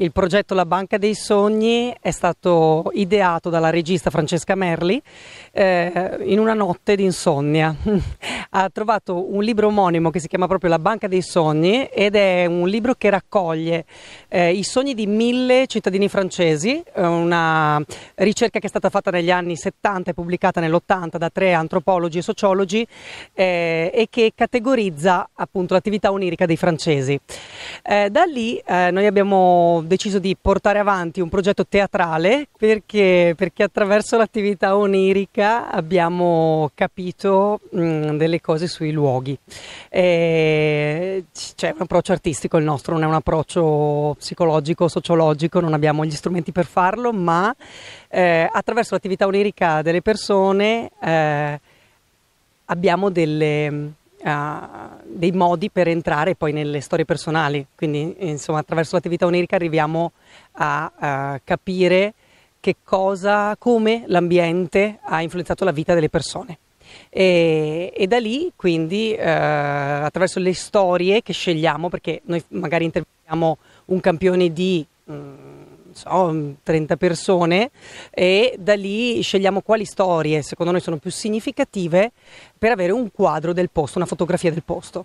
Il progetto La Banca dei Sogni è stato ideato dalla regista Francesca Merli eh, in una notte d'insonnia. ha trovato un libro omonimo che si chiama proprio La Banca dei Sogni ed è un libro che raccoglie eh, i sogni di mille cittadini francesi, eh, una ricerca che è stata fatta negli anni 70 e pubblicata nell'80 da tre antropologi e sociologi eh, e che categorizza appunto l'attività onirica dei francesi. Eh, da lì eh, noi abbiamo deciso di portare avanti un progetto teatrale perché, perché attraverso l'attività onirica abbiamo capito mh, delle cose sui luoghi. E eh, c'è un approccio artistico il nostro, non è un approccio psicologico, sociologico, non abbiamo gli strumenti per farlo, ma eh, attraverso l'attività onirica delle persone eh, abbiamo delle, Uh, dei modi per entrare poi nelle storie personali, quindi insomma attraverso l'attività onirica arriviamo a uh, capire che cosa, come l'ambiente ha influenzato la vita delle persone. E, e da lì, quindi, eh, attraverso le storie che scegliamo, perché noi magari interviamo un campione di... Mh, mm, so, 30 persone e da lì scegliamo quali storie secondo noi sono più significative per avere un quadro del posto, una fotografia del posto.